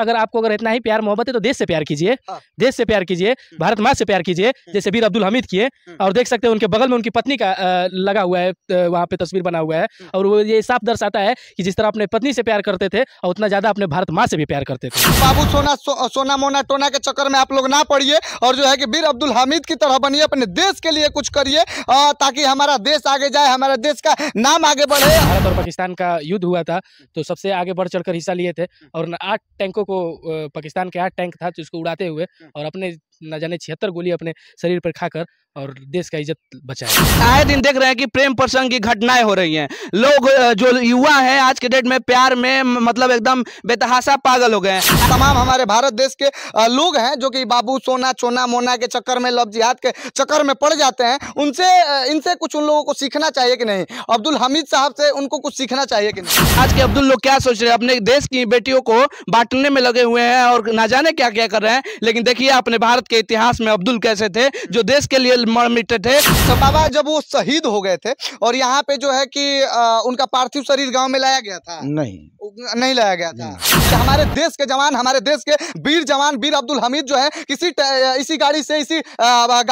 अगर आपको अगर इतना ही प्यार मोहब्बत है तो देश से प्यार कीजिए हाँ। देश से प्यार कीजिए हम्म। भारत माँ से प्यार कीजिए हम्म। जैसे वीर अब्दुल हमीद किए हम्म। और देख सकते हैं उनके बगल में उनकी पत्नी का लगा हुआ है वहाँ पे तस्वीर बना हुआ है और वो ये साफ दर्शाता है कि जिस तरह अपने पत्नी से प्यार करते थे और उतना ज़्यादा अपने भारत माँ से भी प्यार करते थे बाबू सोना सोना मोना टोना के चक्कर में आप लोग ना पड़िए और जो है कि वीर अब्दुल हमीद की तरह बनिए अपने देश के लिए कुछ करिए ताकि हमारा देश आगे जाए हमारा देश का नाम आगे बढ़े भारत और पाकिस्तान का युद्ध हुआ था तो सबसे आगे बढ़ चढ़कर हिस्सा लिए थे और आठ टैंकों पाकिस्तान के आठ टैंक था जिसको उड़ाते हुए हाँ। और अपने न जाने छिहत्तर गोली अपने शरीर पर खाकर और देश का इज्जत बचाए आए दिन देख रहे हैं कि प्रेम प्रसंग की घटनाएं हो रही हैं लोग जो युवा हैं आज के डेट में प्यार में मतलब एकदम बेतहासा पागल हो गए हैं तमाम हमारे भारत देश के लोग हैं जो कि बाबू सोना चोना मोना के चक्कर में लव जिहाद के चक्कर में पड़ जाते हैं उनसे इनसे कुछ उन लोगों को सीखना चाहिए कि नहीं अब्दुल हमीद साहब से उनको कुछ सीखना चाहिए कि नहीं आज के अब्दुल लोग क्या सोच रहे हैं अपने देश की बेटियों को बांटने में लगे हुए हैं और ना जाने क्या क्या कर रहे हैं लेकिन देखिए अपने भारत के इतिहास में अब्दुल कैसे थे जो देश के लिए मर मिटे थे तो बाबा जब वो शहीद हो गए थे और यहाँ पे जो है कि उनका पार्थिव शरीर गांव में लाया गया था नहीं नहीं लाया गया था कि हमारे देश के जवान हमारे देश के वीर जवान वीर अब्दुल हमीद जो है किसी इसी गाड़ी से इसी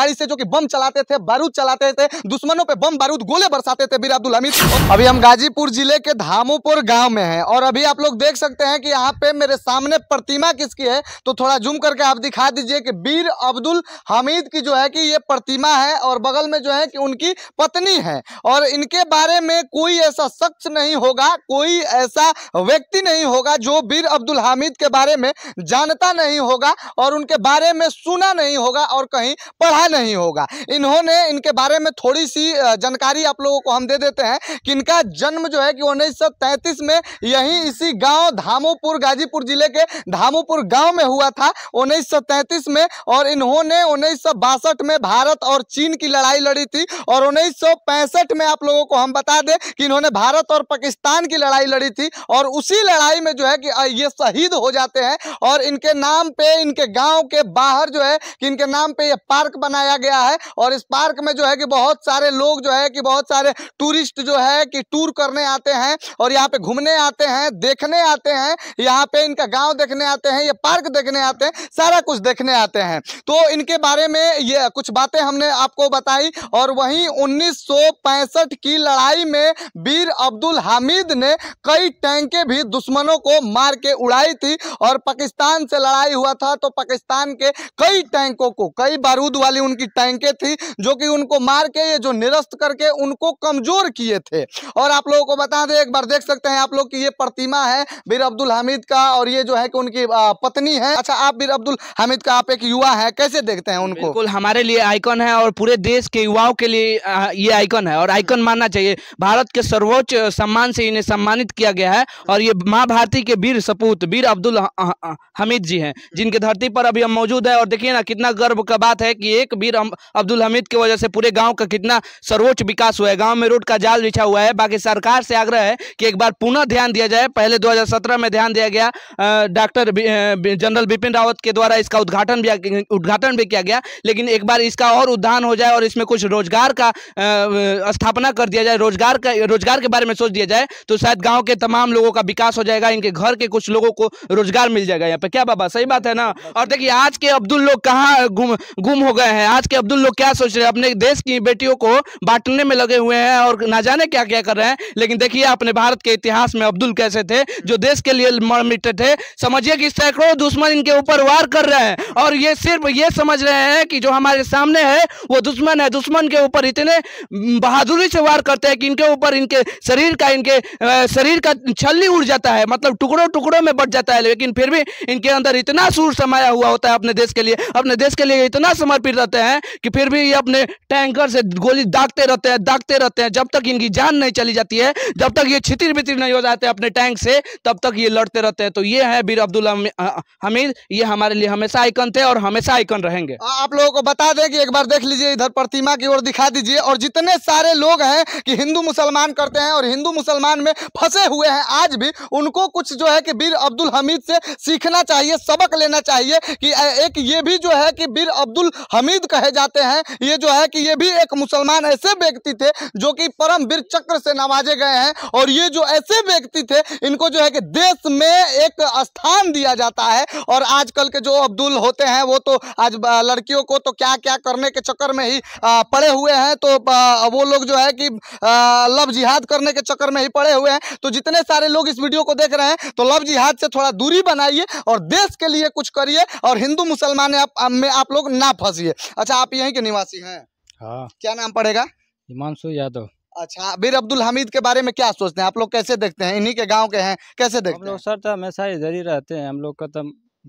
गाड़ी से जो कि बम चलाते थे बारूद चलाते थे दुश्मनों पे बम बारूद गोले बरसाते थे वीर अब्दुल हमीद अभी हम गाजीपुर जिले के धामोपुर गाँव में है और अभी आप लोग देख सकते हैं कि यहाँ पे मेरे सामने प्रतिमा किसकी है तो थोड़ा जूम करके आप दिखा दीजिए कि वीर मीर अब्दुल हामिद की जो है कि ये प्रतिमा है और बगल में जो है कि उनकी पत्नी है और इनके बारे में कोई ऐसा शख्स नहीं होगा कोई ऐसा व्यक्ति नहीं होगा जो वीर अब्दुल हामिद के बारे में जानता नहीं होगा और उनके बारे में सुना नहीं होगा और कहीं पढ़ा नहीं होगा इन्होंने इनके बारे में थोड़ी सी जानकारी आप लोगों को हम दे देते हैं कि इनका जन्म जो है कि उन्नीस में यहीं इसी गाँव धामोपुर गाजीपुर जिले के धामोपुर गाँव में हुआ था उन्नीस में और और इन्होंने उन्नीस में भारत और चीन की लड़ाई लड़ी थी और उन्नीस में आप लोगों को हम बता दें कि इन्होंने भारत और पाकिस्तान की लड़ाई लड़ी थी और उसी लड़ाई में जो है कि ये शहीद हो जाते हैं और इनके नाम पे इनके गांव के बाहर जो है कि इनके नाम पे ये पार्क बनाया गया है और इस पार्क में जो है कि बहुत सारे लोग जो है कि बहुत सारे टूरिस्ट जो है कि टूर करने आते हैं और यहाँ पे घूमने आते हैं देखने आते हैं यहाँ पे इनका गाँव देखने आते हैं ये पार्क देखने आते हैं सारा कुछ देखने आते हैं हैं तो इनके बारे में ये कुछ बातें हमने आपको बताई और वहीं उन्नीस की लड़ाई में वीर अब्दुल हामिद ने कई टैंकें भी दुश्मनों को मार के उड़ाई थी और पाकिस्तान से लड़ाई हुआ था तो पाकिस्तान के कई टैंकों को कई बारूद वाली उनकी टैंकें थी जो कि उनको मार के ये जो निरस्त करके उनको कमजोर किए थे और आप लोगों को बता दें एक बार देख सकते हैं आप लोग की ये प्रतिमा है वीर अब्दुल हामिद का और ये जो है कि उनकी पत्नी है अच्छा आप वीर अब्दुल हामिद का आप एक युवा युवा है कैसे देखते हैं उनको बिल्कुल हमारे लिए आइकन है और पूरे देश के युवाओं के लिए ये आइकन है और आइकन मानना चाहिए भारत के सर्वोच्च सम्मान से इन्हें सम्मानित किया गया है और ये माँ भारती के वीर सपूत वीर अब्दुल हमीद जी हैं जिनके धरती पर अभी हम मौजूद है और देखिए ना कितना गर्व का बात है कि एक वीर अब्दुल हमीद की वजह से पूरे गाँव का कितना सर्वोच्च विकास हुआ है गाँव में रोड का जाल बिछा हुआ है बाकी सरकार से आग्रह है कि एक बार पुनः ध्यान दिया जाए पहले दो में ध्यान दिया गया डॉक्टर जनरल बिपिन रावत के द्वारा इसका उद्घाटन भी उद्घाटन भी किया गया लेकिन एक बार इसका और उद्धान हो जाए और इसमें कुछ रोजगार का स्थापना कर दिया जाए रोजगार का रोजगार के बारे में सोच दिया जाए तो शायद गाँव के तमाम लोगों का विकास हो जाएगा इनके घर के कुछ लोगों को रोजगार मिल जाएगा यहाँ पर क्या बाबा सही बात है ना और देखिए आज के अब्दुल लोग कहाँ गुम गुम हो गए हैं आज के अब्दुल लोग क्या सोच रहे हैं अपने देश की बेटियों को बांटने में लगे हुए हैं और ना जाने क्या क्या कर रहे हैं लेकिन देखिए अपने भारत के इतिहास में अब्दुल कैसे थे जो देश के लिए मर मिटे थे समझिए कि सैकड़ों दुश्मन इनके ऊपर वार कर रहे हैं और ये सिर्फ ये समझ रहे हैं कि जो हमारे सामने है वो दुश्मन है दुश्मन के ऊपर इतने बहादुरी से वार करते हैं कि इनके ऊपर इनके शरीर का इनके शरीर का छल्ली उड़ जाता है मतलब टुकड़ों टुकड़ों में बट जाता है लेकिन फिर भी इनके अंदर इतना सूर समाया हुआ होता है अपने देश के लिए अपने देश के लिए इतना समर्पित रहते हैं कि फिर भी ये अपने टैंकर से गोली दागते रहते हैं दागते रहते हैं जब तक इनकी जान नहीं चली जाती है जब तक ये छितिर बितिर नहीं हो जाते अपने टैंक से तब तक ये लड़ते रहते हैं तो ये है बीर अब्दुल हमीद ये हमारे लिए हमेशा आइकन थे और हमें हमेशा आइकन रहेंगे आप लोगों को बता दें कि एक बार देख लीजिए इधर प्रतिमा की ओर दिखा दीजिए और जितने सारे लोग हैं कि हिंदू मुसलमान करते हैं और हिंदू मुसलमान में फंसे हुए हैं आज भी उनको कुछ जो है कि वीर अब्दुल हमीद से सीखना चाहिए सबक लेना चाहिए कि एक ये भी जो है कि वीर अब्दुल हमीद कहे जाते हैं ये जो है कि ये भी एक मुसलमान ऐसे व्यक्ति थे जो कि परम वीर चक्र से नवाजे गए हैं और ये जो ऐसे व्यक्ति थे इनको जो है कि देश में एक स्थान दिया जाता है और आजकल के जो अब्दुल होते हैं वो तो तो आज लड़कियों को तो क्या क्या करने के चक्कर में ही पड़े हुए हैं तो वो लोग जो है कि लव जिहाद करने के चक्कर में ही पड़े हुए हैं तो जितने सारे लोग इस वीडियो को देख रहे हैं तो लव जिहाद से थोड़ा दूरी बनाइए और देश के लिए कुछ करिए और हिंदू मुसलमान में आप लोग ना फंसिए अच्छा आप यहीं के निवासी हैं हाँ क्या नाम पड़ेगा हिमांशु यादव अच्छा बीर अब्दुल हमीद के बारे में क्या सोचते हैं आप लोग कैसे देखते हैं इन्हीं के गांव के हैं कैसे देखते हैं हम लोग सर तो हमेशा इधर ही रहते हैं हम लोग का तो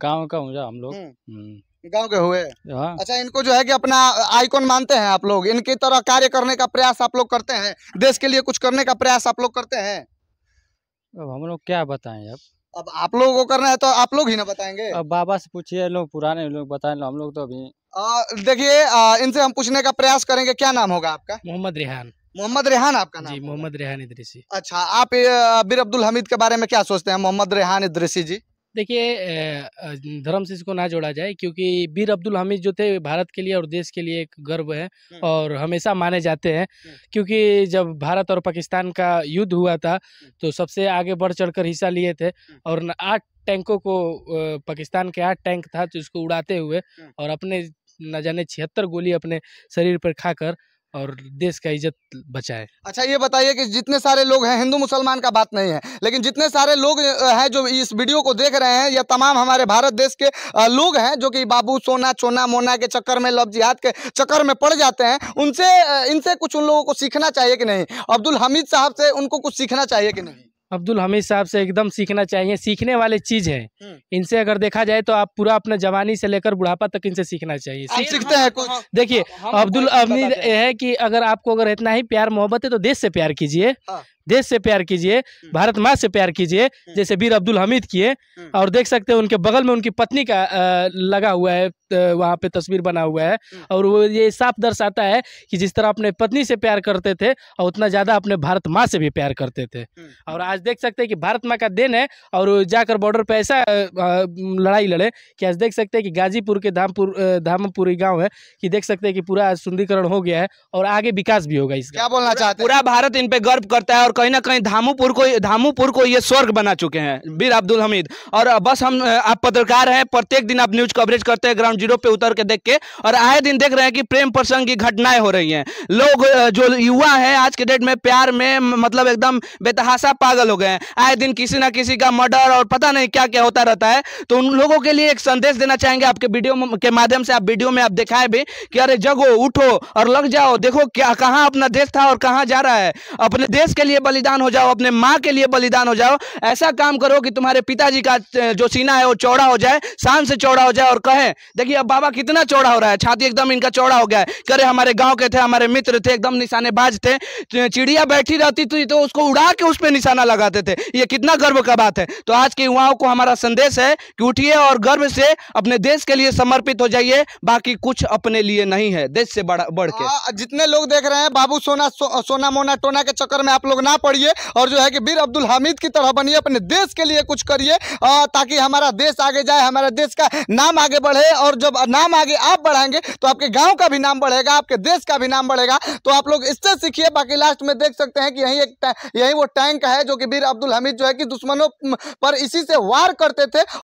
गांव का हूँ हम लोग हम्म। हम्म। गांव के हुए हाँ। अच्छा इनको जो है कि अपना आइकॉन मानते हैं आप लोग इनकी तरह कार्य करने का प्रयास आप लोग करते हैं देश के लिए कुछ करने का प्रयास आप लोग करते हैं अब हम लोग क्या बताएं अब अब आप लोगों को करना है तो आप लोग ही ना बताएंगे अब बाबा से पूछिए लोग पुराने लोग बताए लो, हम लोग तो अभी देखिए इनसे हम पूछने का प्रयास करेंगे क्या नाम होगा आपका मोहम्मद रेहान मोहम्मद रेहान आपका नाम जी मोहम्मद रेहान इद्रीसी अच्छा आप बीर अब्दुल हमीद के बारे में क्या सोचते हैं मोहम्मद रेहान इद्रीसी जी देखिए धर्म से इसको ना जोड़ा जाए क्योंकि बीर अब्दुल हमीद जो थे भारत के लिए और देश के लिए एक गर्व है और हमेशा माने जाते हैं क्योंकि जब भारत और पाकिस्तान का युद्ध हुआ था तो सबसे आगे बढ़ चढ़कर हिस्सा लिए थे और आठ टैंकों को पाकिस्तान के आठ टैंक था तो इसको उड़ाते हुए और अपने न जाने छिहत्तर गोली अपने शरीर पर खाकर और देश का इज्जत बचाए अच्छा ये बताइए कि जितने सारे लोग हैं हिंदू मुसलमान का बात नहीं है लेकिन जितने सारे लोग हैं जो इस वीडियो को देख रहे हैं या तमाम हमारे भारत देश के लोग हैं जो कि बाबू सोना चोना मोना के चक्कर में लव जिहाद के चक्कर में पड़ जाते हैं उनसे इनसे कुछ उन लोगों को सीखना चाहिए कि नहीं अब्दुल हमीद साहब से उनको कुछ सीखना चाहिए कि नहीं अब्दुल हमीद साहब से एकदम सीखना चाहिए सीखने वाले चीज है हम्म। इनसे अगर देखा जाए तो आप पूरा अपने जवानी से लेकर बुढ़ापा तक इनसे सीखना चाहिए सीखते हैं हाँ, कुछ हाँ, देखिए हाँ, अब्दुल हमीद है कि अगर आपको अगर इतना ही प्यार मोहब्बत है तो देश से प्यार कीजिए देश से प्यार कीजिए हम्म। भारत माँ से प्यार कीजिए हम्म। जैसे वीर अब्दुल हमीद किए हम्म। और देख सकते हैं उनके बगल में उनकी पत्नी का लगा हुआ है वहाँ पे तस्वीर बना हुआ है और वो ये साफ दर्शाता है कि जिस तरह अपने पत्नी से प्यार करते थे और उतना ज़्यादा अपने भारत माँ से भी प्यार करते थे और आज देख सकते हैं कि भारत माँ का दिन है और जाकर बॉर्डर पर ऐसा लड़ाई लड़े कि आज देख सकते हैं कि गाजीपुर के धामपुर धामपुरी गाँव है कि देख सकते हैं कि पूरा सुंदरीकरण हो गया है और आगे विकास भी होगा इसका क्या बोलना चाहते पूरा भारत इन पे गर्व करता है और कहीं ना कहीं धामूपुर को धामूपुर को ये स्वर्ग बना चुके हैं बीर अब्दुल हमीद और बस हम आप पत्रकार हैं प्रत्येक दिन आप न्यूज कवरेज करते हैं ग्राउंड जीरो पे उतर के देख के और आए दिन देख रहे हैं कि प्रेम प्रसंग की घटनाएं हो रही हैं लोग जो युवा हैं आज के डेट में प्यार में मतलब एकदम बेतहासा पागल हो गए हैं आए दिन किसी ना किसी का मर्डर और पता नहीं क्या क्या होता रहता है तो उन लोगों के लिए एक संदेश देना चाहेंगे आपके वीडियो के माध्यम से आप वीडियो में आप दिखाए भी कि अरे जगो उठो और लग जाओ देखो क्या कहाँ अपना देश था और कहाँ जा रहा है अपने देश के लिए बलिदान हो जाओ अपने माँ के लिए बलिदान हो जाओ ऐसा काम करो कि तुम्हारे पिताजी का जो सीना है वो चौड़ा हो जाए शान से चौड़ा हो जाए और कहें देखिए अब बाबा कितना चौड़ा हो रहा है छाती एकदम इनका चौड़ा हो गया है करे हमारे गाँव के थे हमारे मित्र थे एकदम निशानेबाज थे चिड़िया बैठी रहती थी तो उसको उड़ा के उस पर निशाना लगाते थे ये कितना गर्व का बात है तो आज के युवाओं को हमारा संदेश है कि उठिए और गर्व से अपने देश के लिए समर्पित हो जाइए बाकी कुछ अपने लिए नहीं है देश से बढ़ बढ़ के हाँ, जितने लोग देख रहे हैं बाबू सोना सो, सोना मोना टोना के चक्कर में आप लोग ना ना पड़िए और जो है कि वीर अब्दुल हामिद की तरह बनिए अपने देश के लिए कुछ करिए ताकि हमारा देश आगे जाए हमारा देश का नाम आगे बढ़े और जब नाम आगे आप बढ़ाएंगे तो आपके गाँव का भी नाम बढ़ेगा आपके देश का भी नाम बढ़ेगा तो आप लोग इससे सीखिए बाकी लास्ट में देख सकते हैं कि यही एक यही वो टैंक है जो कि वीर अब्दुल हमीद जो है कि दुश्मनों पर इसी से वार करते थे